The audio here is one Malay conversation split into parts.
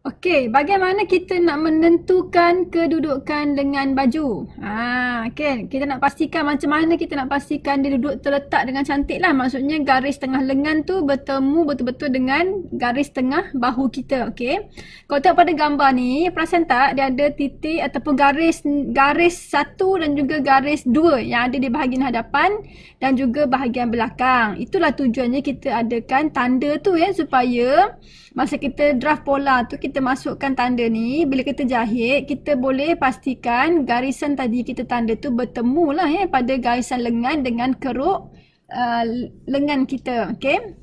Okey, bagaimana kita nak menentukan kedudukan lengan baju? Ah, ha, okay. kita nak pastikan macam mana kita nak pastikan dia duduk terletak dengan cantik lah. Maksudnya garis tengah lengan tu bertemu betul-betul dengan garis tengah bahu kita. Okey, kalau tengok pada gambar ni, perasan tak dia ada titik ataupun garis garis satu dan juga garis dua yang ada di bahagian hadapan dan juga bahagian belakang. Itulah tujuannya kita adakan tanda tu ya supaya masa kita draft pola tu kita kita masukkan tanda ni, bila kita jahit, kita boleh pastikan garisan tadi kita tanda tu bertemu lah eh, pada garisan lengan dengan keruk uh, lengan kita. Okay.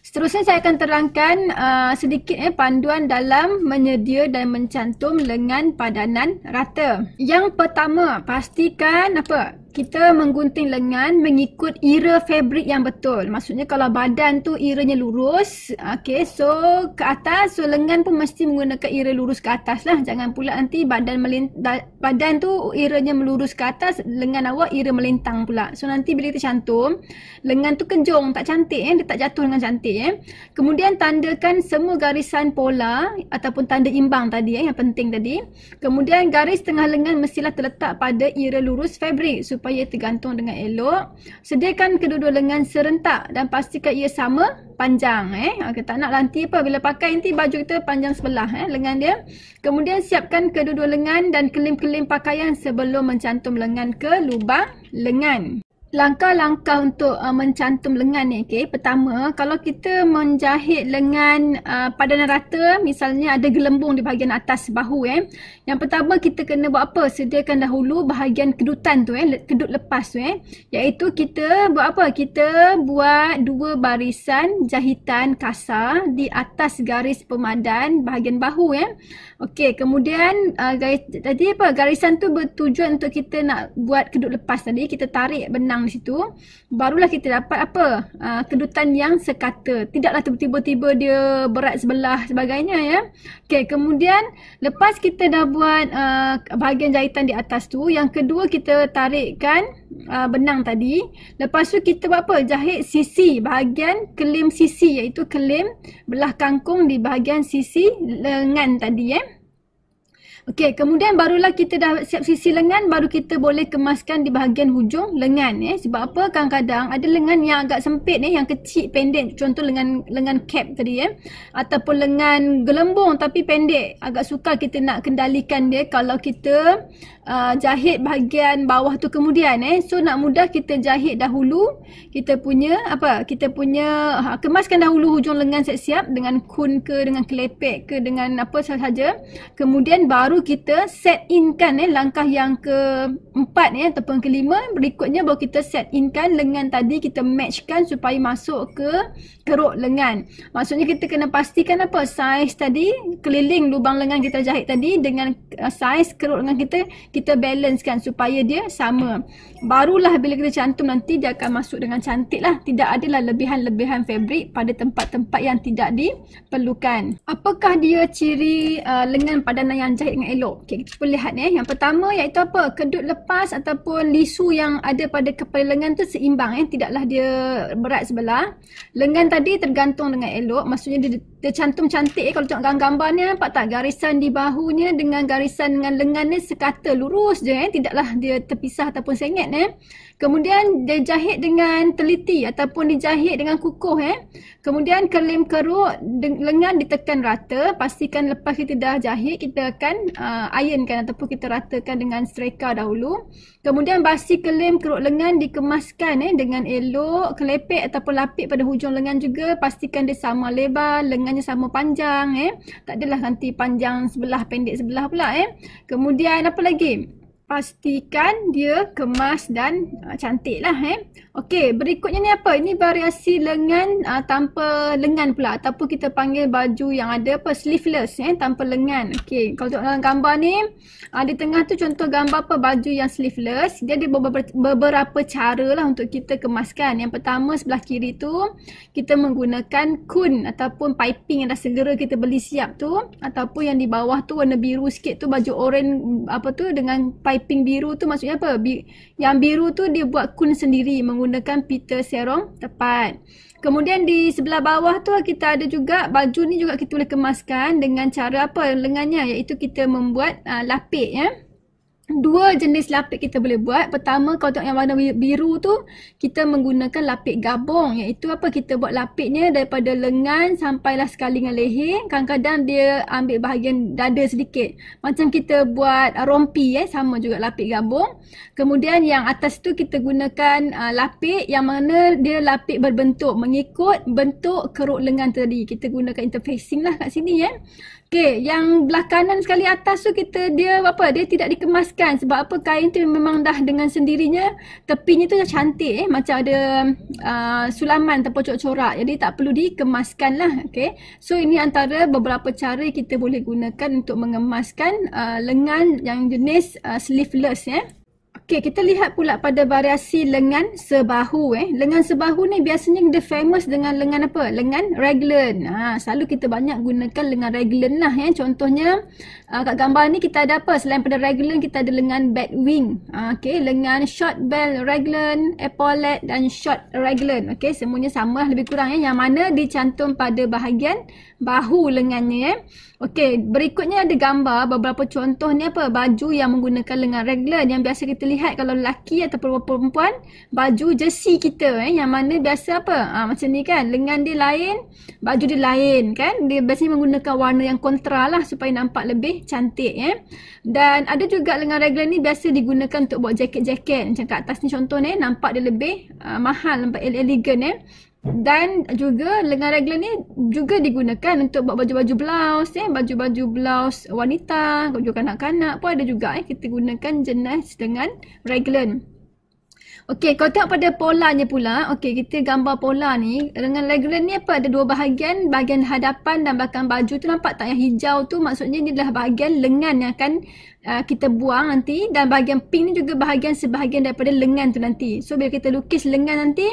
Seterusnya saya akan terangkan uh, sedikit eh, panduan dalam menyedia dan mencantum lengan padanan rata. Yang pertama, pastikan apa? kita menggunting lengan mengikut ira fabric yang betul. Maksudnya kalau badan tu iranya lurus, okay, so ke atas, so lengan pun mesti menggunakan ira lurus ke atas lah. Jangan pula nanti badan melint- badan tu iranya melurus ke atas, lengan awak ira melintang pula. So nanti bila kita cantum, lengan tu kenjong, tak cantik eh, dia tak jatuh dengan cantik eh. Kemudian tandakan semua garisan pola ataupun tanda imbang tadi eh, yang penting tadi. Kemudian garis tengah lengan mestilah terletak pada ira lurus fabric supaya supaya tergantung dengan elok. Sediakan kedua-dua lengan serentak dan pastikan ia sama panjang eh. Okay, ha, tak nak lanti apa bila pakai nanti baju kita panjang sebelah eh lengan dia. Kemudian siapkan kedua-dua lengan dan kelim-kelim pakaian sebelum mencantum lengan ke lubang lengan. Langkah-langkah untuk uh, mencantum lengan ni, okay. pertama kalau kita menjahit lengan uh, padanan rata misalnya ada gelembung di bahagian atas bahu eh. Yang pertama kita kena buat apa? Sediakan dahulu bahagian kedutan tu eh, kedut lepas tu eh. Iaitu kita buat apa? Kita buat dua barisan jahitan kasar di atas garis pemadan bahagian bahu eh. Okey, kemudian uh, garis, tadi apa? Garisan tu bertujuan untuk kita nak buat kedut lepas tadi, kita tarik benang yang di situ barulah kita dapat apa uh, kedutan yang sekata tidaklah tiba-tiba dia berat sebelah sebagainya ya okey kemudian lepas kita dah buat uh, bahagian jahitan di atas tu yang kedua kita tarikkan uh, benang tadi lepas tu kita buat apa jahit sisi bahagian kelim sisi iaitu kelim belah kangkung di bahagian sisi lengan tadi eh ya. Okey, kemudian barulah kita dah siap sisi lengan, baru kita boleh kemaskan di bahagian hujung lengan eh. Sebab apa kadang-kadang ada lengan yang agak sempit ni, eh, yang kecil, pendek. Contoh lengan lengan cap tadi eh. Ataupun lengan gelembung tapi pendek. Agak sukar kita nak kendalikan dia kalau kita Ah, jahit bahagian bawah tu kemudian eh so nak mudah kita jahit dahulu kita punya apa kita punya ha, kemaskan dahulu hujung lengan siap-siap dengan kun ke dengan kelepek ke dengan apa sahaja kemudian baru kita set in kan eh langkah yang ke empat ya eh, ataupun kelima berikutnya baru kita set in kan lengan tadi kita matchkan supaya masuk ke keruk lengan maksudnya kita kena pastikan apa saiz tadi keliling lubang lengan kita jahit tadi dengan uh, saiz keruk lengan kita kita balancekan supaya dia sama. Barulah bila kita cantum nanti dia akan masuk dengan cantik lah. Tidak adalah lebihan-lebihan fabric pada tempat-tempat yang tidak diperlukan. Apakah dia ciri uh, lengan padanan yang jahit dengan elok? Okay, kita boleh lihat ni. Eh. Yang pertama iaitu apa? Kedut lepas ataupun lisu yang ada pada kepala lengan tu seimbang. Eh. Tidaklah dia berat sebelah. Lengan tadi tergantung dengan elok. Maksudnya dia dia cantum-cantik eh, kalau tengok gambar ni nampak tak garisan di bahunya dengan garisan dengan lengan ni sekata lurus je eh. Tidaklah dia terpisah ataupun sengit eh. Kemudian dia jahit dengan teliti ataupun dijahit dengan kukuh eh. Kemudian kelim keruk lengan ditekan rata. Pastikan lepas kita dah jahit kita akan uh, ironkan ataupun kita ratakan dengan streka dahulu. Kemudian basi kelim kerut lengan dikemaskan eh, dengan elok, kelepek ataupun lapik pada hujung lengan juga. Pastikan dia sama lebar, lengannya sama panjang. Eh. Tak adalah nanti panjang sebelah, pendek sebelah pula. Eh. Kemudian apa lagi? pastikan dia kemas dan uh, cantik lah eh. Okey, berikutnya ni apa? Ini variasi lengan uh, tanpa lengan pula ataupun kita panggil baju yang ada apa? Sleeveless eh, tanpa lengan. Okey, kalau tengok dalam gambar ni, uh, di tengah tu contoh gambar apa? Baju yang sleeveless. Dia ada beberapa cara lah untuk kita kemaskan. Yang pertama sebelah kiri tu, kita menggunakan kun ataupun piping yang dah segera kita beli siap tu. Ataupun yang di bawah tu warna biru sikit tu baju oren apa tu dengan piping piping biru tu maksudnya apa? Bi- yang biru tu dia buat kun sendiri menggunakan Peter serong tepat. Kemudian di sebelah bawah tu kita ada juga baju ni juga kita boleh kemaskan dengan cara apa lengannya iaitu kita membuat uh, lapik ya. Yeah? dua jenis lapik kita boleh buat. Pertama kalau tengok yang warna biru tu kita menggunakan lapik gabung iaitu apa kita buat lapiknya daripada lengan sampailah sekali dengan leher. Kadang-kadang dia ambil bahagian dada sedikit. Macam kita buat rompi eh sama juga lapik gabung. Kemudian yang atas tu kita gunakan uh, lapik yang mana dia lapik berbentuk mengikut bentuk keruk lengan tadi. Kita gunakan interfacing lah kat sini eh. Okay, yang belah kanan sekali atas tu kita dia apa dia tidak dikemas kan sebab apa kain tu memang dah dengan sendirinya tepinya tu dah cantik eh macam ada uh, sulaman ataupun corak-corak jadi tak perlu dikemaskan lah okay. so ini antara beberapa cara kita boleh gunakan untuk mengemaskan uh, lengan yang jenis uh, sleeveless ya eh. Okay kita lihat pula pada variasi lengan sebahu eh. Lengan sebahu ni biasanya dia famous dengan lengan apa? Lengan raglan. Ha, selalu kita banyak gunakan lengan raglan, lah Eh. Contohnya uh, kat gambar ni kita ada apa? Selain pada raglan kita ada lengan bat wing. Ha, Okey, lengan short bell raglan, epaulette dan short raglan. Okay, semuanya sama lah, lebih kurang Eh. Yang mana dicantum pada bahagian bahu lengannya eh. Okey, berikutnya ada gambar beberapa contoh ni apa? Baju yang menggunakan lengan raglan yang biasa kita lihat kalau lelaki ataupun perempuan baju jersey kita eh yang mana biasa apa ha, macam ni kan lengan dia lain baju dia lain kan dia biasanya menggunakan warna yang kontra lah supaya nampak lebih cantik eh dan ada juga lengan regular ni biasa digunakan untuk buat jaket-jaket macam kat atas ni contoh ni eh, nampak dia lebih uh, mahal nampak elegan eh dan juga lengan regular ni juga digunakan untuk buat baju-baju blouse eh baju-baju blouse wanita, baju kanak-kanak pun ada juga eh kita gunakan jenis dengan regular. Okey, kalau tengok pada polanya pula, okey kita gambar pola ni. Dengan Legrand ni apa? Ada dua bahagian, bahagian hadapan dan bahagian baju tu nampak tak? Yang hijau tu maksudnya ni adalah bahagian lengan yang akan uh, kita buang nanti. Dan bahagian pink ni juga bahagian sebahagian daripada lengan tu nanti. So, bila kita lukis lengan nanti,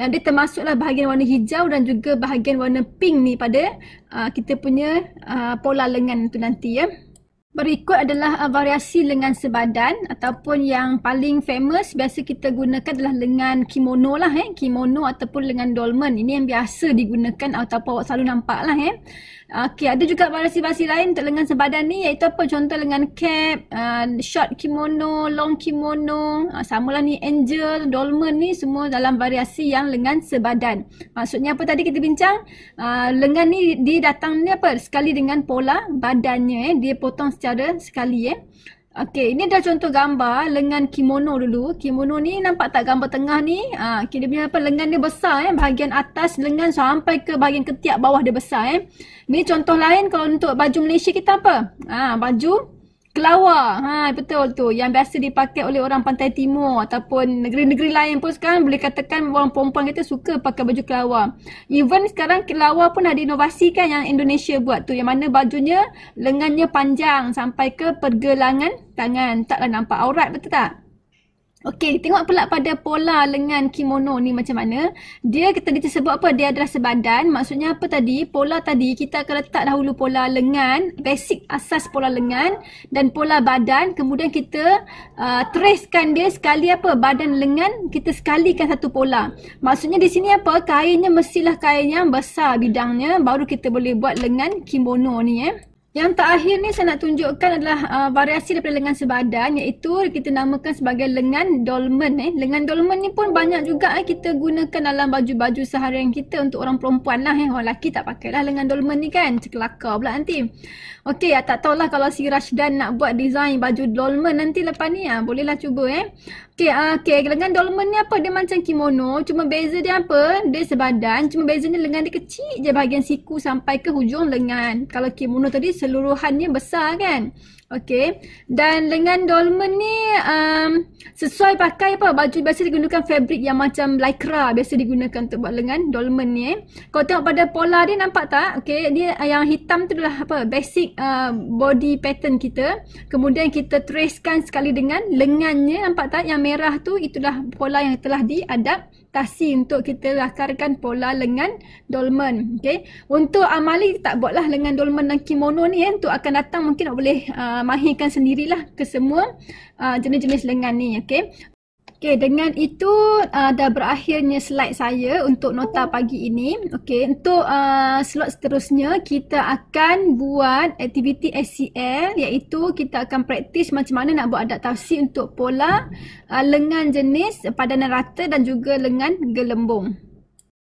uh, dia termasuklah bahagian warna hijau dan juga bahagian warna pink ni pada uh, kita punya uh, pola lengan tu nanti ya. Eh. Berikut adalah uh, variasi lengan sebadan ataupun yang paling famous biasa kita gunakan adalah lengan kimono lah eh. Kimono ataupun lengan dolmen Ini yang biasa digunakan ataupun awak selalu nampak lah eh. Okey, ada juga variasi-variasi lain untuk lengan sebadan ni iaitu apa? Contoh lengan cap, uh, short kimono, long kimono, uh, samalah ni angel, dolman ni semua dalam variasi yang lengan sebadan. Maksudnya apa tadi kita bincang? Uh, lengan ni dia datang ni apa? Sekali dengan pola badannya eh. Dia potong secara sekali eh. Okey, ini dah contoh gambar lengan kimono dulu. Kimono ni nampak tak gambar tengah ni? Ha, ah, okay, dia punya apa? Lengan dia besar eh. Bahagian atas lengan sampai ke bahagian ketiak bawah dia besar eh. Ni contoh lain kalau untuk baju Malaysia kita apa? Ha, baju Kelawa, Ha, betul tu. Yang biasa dipakai oleh orang pantai timur ataupun negeri-negeri lain pun sekarang boleh katakan orang perempuan kita suka pakai baju kelawa. Even sekarang kelawa pun ada inovasi kan yang Indonesia buat tu. Yang mana bajunya lengannya panjang sampai ke pergelangan tangan. Taklah nampak aurat betul tak? Okey, tengok pula pada pola lengan kimono ni macam mana. Dia tadi tersebut apa? Dia adalah sebadan. Maksudnya apa tadi? Pola tadi kita akan letak dahulu pola lengan, basic asas pola lengan dan pola badan. Kemudian kita uh, tracekan dia sekali apa? Badan lengan kita sekalikan satu pola. Maksudnya di sini apa? Kainnya mestilah kain yang besar bidangnya. Baru kita boleh buat lengan kimono ni eh. Yang terakhir ni saya nak tunjukkan adalah uh, variasi daripada lengan sebadan iaitu kita namakan sebagai lengan dolmen eh. Lengan dolmen ni pun banyak juga eh, kita gunakan dalam baju-baju seharian kita untuk orang perempuan lah eh. Orang lelaki tak pakai lah lengan dolmen ni kan. Cekelakar pula nanti. Okey, ah, tak tahulah kalau si Rashdan nak buat design baju dolmen nanti lepas ni. Ha, bolehlah cuba eh. Okey, uh, ah, okay. lengan dolmen ni apa? Dia macam kimono. Cuma beza dia apa? Dia sebadan. Cuma bezanya lengan dia kecil je bahagian siku sampai ke hujung lengan. Kalau kimono tadi keseluruhannya besar kan Okay. Dan lengan dolmen ni um, sesuai pakai apa? Baju biasa digunakan fabric yang macam lycra biasa digunakan untuk buat lengan dolmen ni eh. Kau tengok pada pola dia nampak tak? Okay. Dia ah, yang hitam tu adalah apa? Basic uh, body pattern kita. Kemudian kita tracekan sekali dengan lengannya nampak tak? Yang merah tu itulah pola yang telah diadaptasi untuk kita lakarkan pola lengan dolmen. Okay. Untuk Amali tak buatlah lengan dolmen dan kimono ni eh. Untuk akan datang mungkin nak boleh uh, Ah, mahirkan sendirilah ke semua uh, jenis-jenis lengan ni okey Okey dengan itu uh, dah berakhirnya slide saya untuk nota pagi ini. Okey untuk uh, slot seterusnya kita akan buat aktiviti SCL iaitu kita akan praktis macam mana nak buat adaptasi untuk pola uh, lengan jenis padanan rata dan juga lengan gelembung.